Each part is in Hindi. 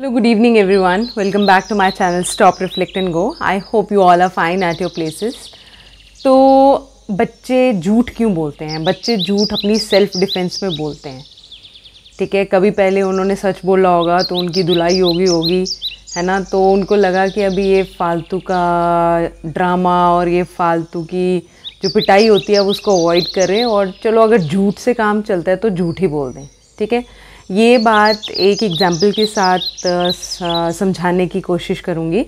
Hello, good evening everyone. Welcome back to my channel Stop, Reflect and Go. I hope you all are fine at your places. तो बच्चे झूठ क्यों बोलते हैं बच्चे झूठ अपनी सेल्फ डिफेंस में बोलते हैं ठीक है कभी पहले उन्होंने सच बोला होगा तो उनकी धुलाई होगी होगी है ना तो उनको लगा कि अभी ये फालतू का ड्रामा और ये फालतू की जो पिटाई होती है उसको अवॉइड करें और चलो अगर झूठ से काम चलता है तो झूठ ही बोल दें ठीक है ये बात एक एग्ज़ाम्पल के साथ समझाने की कोशिश करूँगी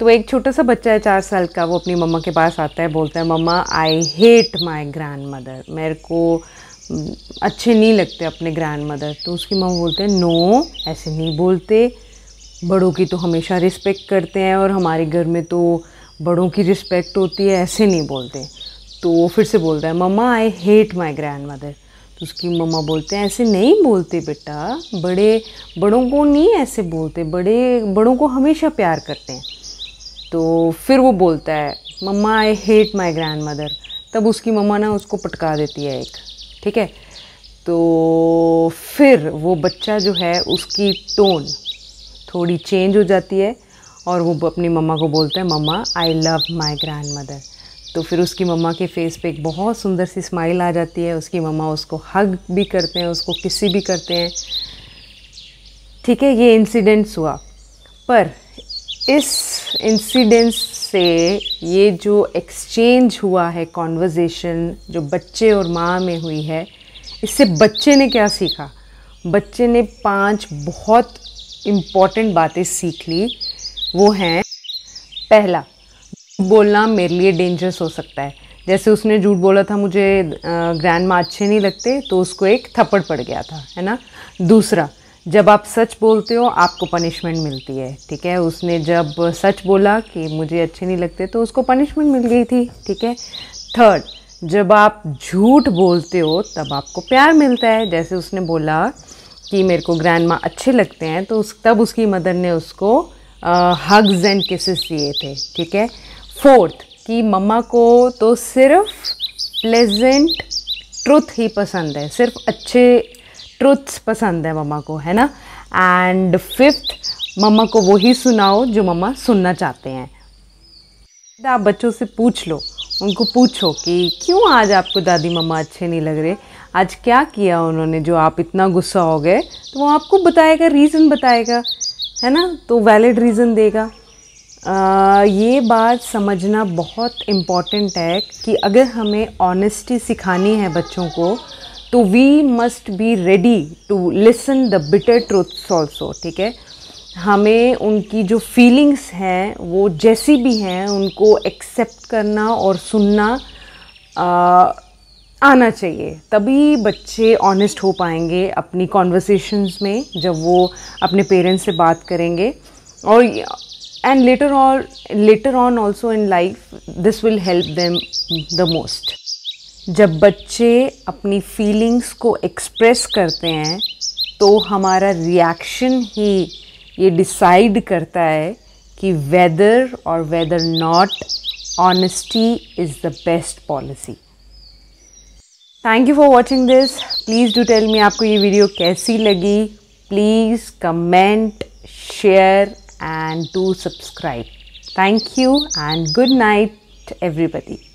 तो एक छोटा सा बच्चा है चार साल का वो अपनी मम्मा के पास आता है बोलता है mamma I hate my grandmother मेरे को अच्छे नहीं लगते अपने ग्रैंड मदर तो उसकी मम्मा बोलते हैं नो ऐसे नहीं बोलते बड़ों की तो हमेशा रिस्पेक्ट करते हैं और हमारे घर में तो बड़ों की रिस्पेक्ट होती है ऐसे नहीं बोलते तो फिर से बोलता है mamma I hate my grandmother तो उसकी मम्मा बोलते हैं ऐसे नहीं बोलते बेटा बड़े बड़ों को नहीं ऐसे बोलते बड़े बड़ों को हमेशा प्यार करते हैं तो फिर वो बोलता है mamma I hate my grandmother तब उसकी मम्मा ना उसको पटका देती है एक ठीक है तो फिर वो बच्चा जो है उसकी टोन थोड़ी चेंज हो जाती है और वो अपनी मम्मा को बोलता है mamma I love my grandmother तो फिर उसकी मम्मा के फेस पे एक बहुत सुंदर सी स्माइल आ जाती है उसकी मम्मा उसको हग भी करते हैं उसको किसी भी करते हैं ठीक है ये इंसिडेंट्स हुआ पर इस इंसिडेंट्स से ये जो एक्सचेंज हुआ है कॉन्वर्जेसन जो बच्चे और माँ में हुई है इससे बच्चे ने क्या सीखा बच्चे ने पांच बहुत इम्पॉर्टेंट बातें सीख ली वो हैं पहला बोलना मेरे लिए डेंजरस हो सकता है जैसे उसने झूठ बोला था मुझे ग्रैंड माँ अच्छे नहीं लगते तो उसको एक थप्पड़ पड़ गया था है ना दूसरा जब आप सच बोलते हो आपको पनिशमेंट मिलती है ठीक है उसने जब सच बोला कि मुझे अच्छे नहीं लगते तो उसको पनिशमेंट मिल गई थी ठीक है थर्ड जब आप झूठ बोलते हो तब आपको प्यार मिलता है जैसे उसने बोला कि मेरे को ग्रैंड माँ अच्छे लगते हैं तो उस तब उसकी मदर ने उसको हग्स एंड किसेस दिए थे ठीक है फोर्थ कि मम्मा को तो सिर्फ प्लेजेंट ट्रुथ ही पसंद है सिर्फ अच्छे ट्रुथ्स पसंद है मम्मा को है ना एंड फिफ्थ मम्मा को वही सुनाओ जो मम्मा सुनना चाहते हैं आप बच्चों से पूछ लो उनको पूछो कि क्यों आज आपको दादी मम्मा अच्छे नहीं लग रहे आज क्या किया उन्होंने जो आप इतना गुस्सा हो गए तो वो आपको बताएगा रीज़न बताएगा है ना तो वैलिड रीज़न देगा ये बात समझना बहुत इम्पॉर्टेंट है कि अगर हमें ऑनेस्टी सिखानी है बच्चों को तो we must be ready to listen the bitter truths also ठीक है हमें उनकी जो फीलिंग्स हैं वो जैसी भी हैं उनको एक्सेप्ट करना और सुनना आ, आना चाहिए तभी बच्चे ऑनेस्ट हो पाएंगे अपनी कॉन्वर्सेशंस में जब वो अपने पेरेंट्स से बात करेंगे और and later on later on also in life this will help them the most जब बच्चे अपनी फीलिंग्स को एक्सप्रेस करते हैं तो हमारा रिएक्शन ही ये डिसाइड करता है कि वेदर और weather not honesty is the best policy thank you for watching this please do tell me आपको ये वीडियो कैसी लगी please comment share and do subscribe. Thank you and good night, everybody.